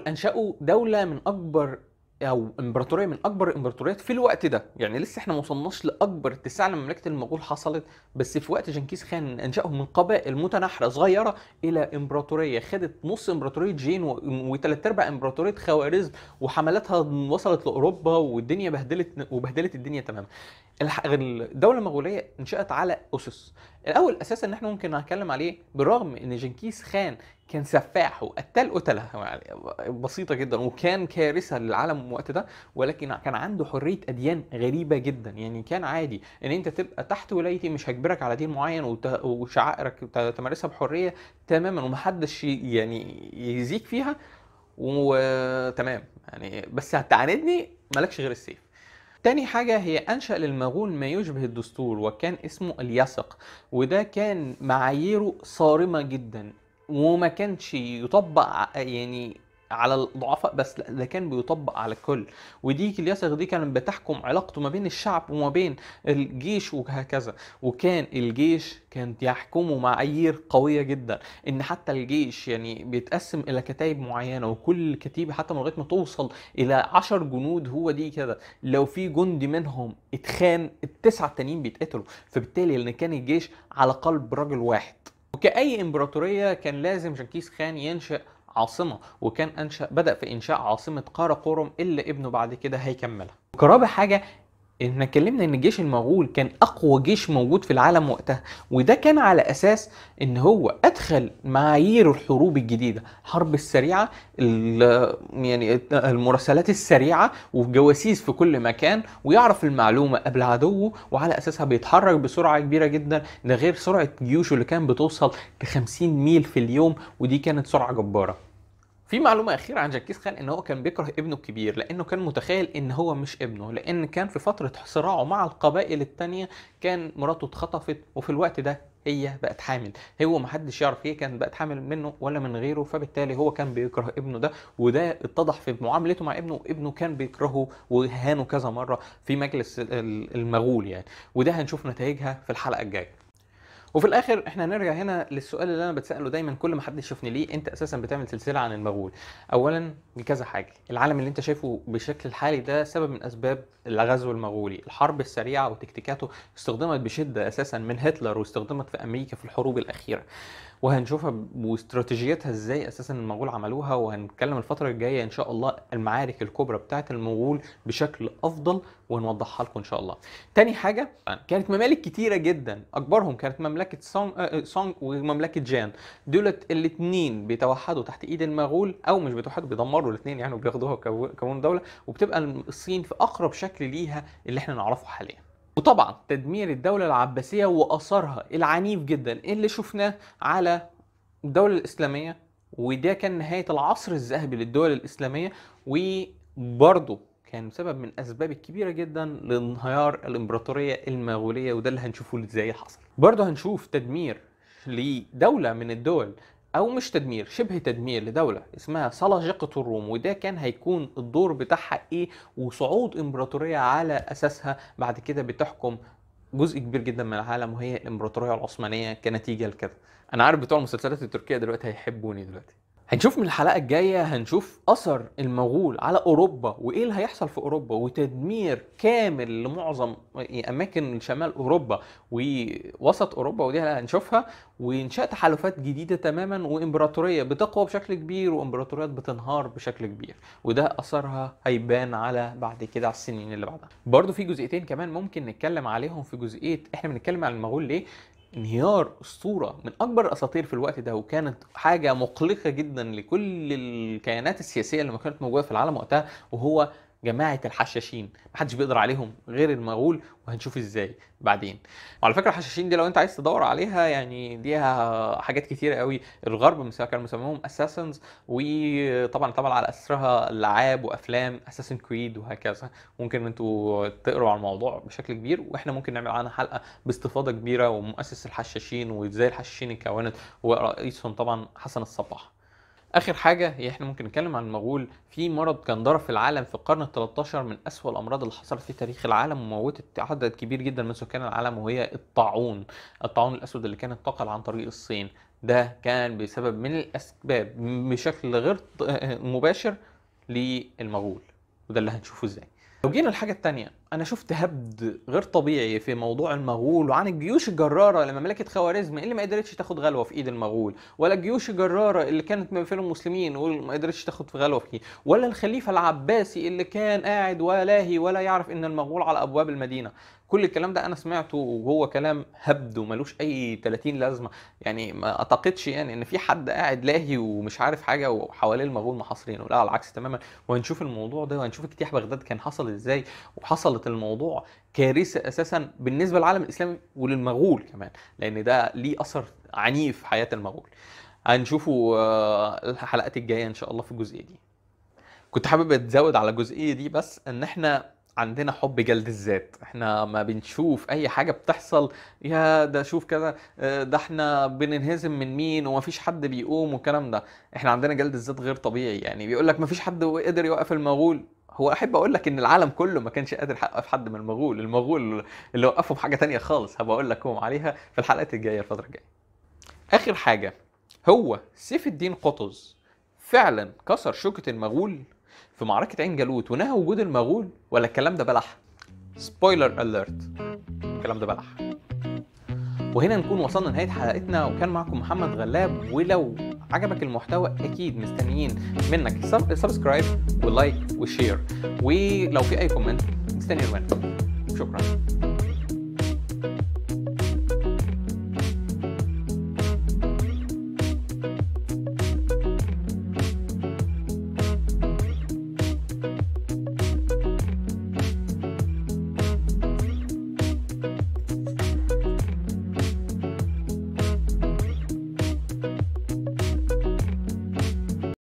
دول انشأوا دولة من اكبر او امبراطوريه من اكبر الامبراطوريات في الوقت ده يعني لسه احنا ما وصلناش لاكبر اتساع لمملكه المغول حصلت بس في وقت جنكيز خان انشاهم من قبائل متناحره صغيره الى امبراطوريه خدت نص امبراطوريه جين وثلاث ارباع امبراطوريه خوارزم وحملاتها وصلت لاوروبا والدنيا بهدلت وبهدلت الدنيا تماما الدوله المغوليه انشات على اسس الاول أساسا ان احنا ممكن نتكلم عليه بالرغم ان جنكيز خان كان سفاح وقتل قتله يعني بسيطه جدا وكان كارثه للعالم الوقت ده ولكن كان عنده حريه اديان غريبه جدا يعني كان عادي ان انت تبقى تحت ولايتي مش هجبرك على دين معين وشعائرك تمارسها بحريه تماما ومحدش يعني يزيك فيها وتمام يعني بس هتعاندني مالكش غير السيف تاني حاجة هي أنشأ للمغول ما يشبه الدستور وكان اسمه اليسق وده كان معاييره صارمة جدا وما كانش يطبق يعني على الضعفاء بس لا ده كان بيطبق على الكل ودي اليسغ دي كانت بتحكم علاقته ما بين الشعب وما بين الجيش وهكذا وكان الجيش كان يحكمه معايير قويه جدا ان حتى الجيش يعني بيتقسم الى كتائب معينه وكل كتيبه حتى لغايه ما توصل الى 10 جنود هو دي كده لو في جندي منهم اتخان التسعه التانيين بيتقتلوا فبالتالي لان كان الجيش على قلب رجل واحد وكأي إمبراطورية كان لازم جنكيز خان ينشئ عاصمة وكان أنشأ بدأ في إنشاء عاصمة قارقورم اللي ابنه بعد كده هيكملها. قرابة حاجة احنا اتكلمنا ان الجيش المغول كان اقوى جيش موجود في العالم وقتها وده كان على اساس ان هو ادخل معايير الحروب الجديده حرب السريعه يعني المراسلات السريعه وجواسيس في كل مكان ويعرف المعلومه قبل عدوه وعلى اساسها بيتحرك بسرعه كبيره جدا ده غير سرعه جيوشه اللي كان بتوصل ل 50 ميل في اليوم ودي كانت سرعه جباره في معلومه اخيره عن جنكيز خان ان هو كان بيكره ابنه الكبير لانه كان متخيل ان هو مش ابنه لان كان في فتره صراعه مع القبائل التانية كان مراته اتخطفت وفي الوقت ده هي بقت حامل هو محدش يعرف هي كانت بقت حامل منه ولا من غيره فبالتالي هو كان بيكره ابنه ده وده اتضح في معاملته مع ابنه وابنه كان بيكرهه وهانه كذا مره في مجلس المغول يعني وده هنشوف نتائجها في الحلقه الجايه وفي الاخر احنا هنرجع هنا للسؤال اللي انا بتساله دايما كل ما حد يشوفني ليه انت اساسا بتعمل سلسله عن المغول اولا لكذا حاجه العالم اللي انت شايفه بالشكل الحالي ده سبب من اسباب الغزو المغولي الحرب السريعه وتكتيكاته استخدمت بشده اساسا من هتلر واستخدمت في امريكا في الحروب الاخيره وهنشوفها واستراتيجيتها ازاي اساسا المغول عملوها وهنتكلم الفتره الجايه ان شاء الله المعارك الكبرى بتاعت المغول بشكل افضل ونوضحها لكم ان شاء الله. تاني حاجه كانت ممالك كتيره جدا اكبرهم كانت مملكه سونج, آه، آه، سونج ومملكه جان دولت الاثنين بيتوحدوا تحت ايد المغول او مش بيتوحدوا بيدمروا الاثنين يعني وبياخدوها كون دوله وبتبقى الصين في اقرب شكل ليها اللي احنا نعرفه حاليا. وطبعا تدمير الدولة العباسية وأثرها العنيف جدا اللي شفناه على الدولة الإسلامية وده كان نهاية العصر الذهبي للدول الإسلامية وبرضه كان سبب من اسباب الكبيره جدا لانهيار الامبراطوريه المغوليه وده اللي هنشوفه ازاي حصل برضه هنشوف تدمير لدوله من الدول او مش تدمير شبه تدمير لدوله اسمها سلاجقه الروم وده كان هيكون الدور بتاعها ايه وصعود امبراطوريه على اساسها بعد كده بتحكم جزء كبير جدا من العالم وهي الامبراطوريه العثمانيه كنتيجه لكده انا عارف بتوع المسلسلات التركيه دلوقتي هيحبوني دلوقتي هنشوف من الحلقة الجاية هنشوف أثر المغول على أوروبا وإيه اللي هيحصل في أوروبا وتدمير كامل لمعظم يعني أماكن شمال أوروبا ووسط أوروبا ودي هنشوفها وإنشاء تحالفات جديدة تماما وإمبراطورية بتقوى بشكل كبير وإمبراطوريات بتنهار بشكل كبير وده أثرها هيبان على بعد كده على السنين اللي بعدها برضو في جزئيتين كمان ممكن نتكلم عليهم في جزئية إحنا بنتكلم عن المغول ليه انهيار اسطوره من اكبر الاساطير في الوقت ده وكانت حاجه مقلقه جدا لكل الكيانات السياسيه اللي ما كانت موجوده في العالم وقتها وهو جماعه الحشاشين محدش بيقدر عليهم غير المغول وهنشوف ازاي بعدين وعلى فكره الحشاشين دي لو انت عايز تدور عليها يعني ليها حاجات كتيره قوي الغرب كانوا مسميهم اساسنز وطبعا طبعا على اسرها العاب وافلام اساسن كريد وهكذا ممكن انتوا تقروا على الموضوع بشكل كبير واحنا ممكن نعمل عنها حلقه باستفاضه كبيره ومؤسس الحشاشين وازاي الحشاشين اتكونت ورئيسهم طبعا حسن الصباح اخر حاجه هي احنا ممكن نتكلم عن المغول في مرض كان ضرب في العالم في القرن ال13 من اسوا الامراض اللي حصلت في تاريخ العالم وموتت عدد كبير جدا من سكان العالم وهي الطاعون الطاعون الاسود اللي كان انتقل عن طريق الصين ده كان بسبب من الاسباب بشكل غير مباشر للمغول وده اللي هنشوفه ازاي لو جينا الحاجه الثانيه انا شفت هبد غير طبيعي في موضوع المغول وعن الجيوش الجراره لمملكة خوارزم اللي ما قدرتش تاخد غلوه في ايد المغول ولا الجيوش الجراره اللي كانت ما بين المسلمين وما قدرتش تاخد في غلوه فيه ولا الخليفه العباسي اللي كان قاعد ولاهي ولا يعرف ان المغول على ابواب المدينه كل الكلام ده انا سمعته وهو كلام هبد وملوش اي 30 لازمه يعني ما اعتقدش يعني ان في حد قاعد لاهي ومش عارف حاجه وحواليه المغول محاصرينه لا على العكس تماما وهنشوف الموضوع ده وهنشوف اجتياح بغداد كان حصل ازاي وحصل وصلت الموضوع كارثه اساسا بالنسبه للعالم الاسلامي وللمغول كمان لان ده ليه اثر عنيف في حياه المغول هنشوفه آه، الحلقات الجايه ان شاء الله في الجزئيه دي كنت حابب اتزود على الجزئيه دي بس ان احنا عندنا حب جلد الذات احنا ما بنشوف اي حاجه بتحصل يا ده شوف كذا آه، ده احنا بننهزم من مين ومفيش حد بيقوم والكلام ده احنا عندنا جلد الذات غير طبيعي يعني بيقول لك مفيش حد قدر يوقف المغول هو احب اقول لك ان العالم كله ما كانش قادر يحقق في حد من المغول المغول اللي وقفهم حاجه تانية خالص هبقى اقول لكم عليها في الحلقات الجايه الفتره الجايه اخر حاجه هو سيف الدين قطز فعلا كسر شوكه المغول في معركه عين جالوت ونهى وجود المغول ولا الكلام ده بلح سبويلر اليرت الكلام ده بلح وهنا نكون وصلنا لنهايه حلقتنا وكان معكم محمد غلاب ولو عجبك المحتوى اكيد مستنيين منك سبسكرايب ولايك وشير ولو في اي كومنت مستنيين منك شكرا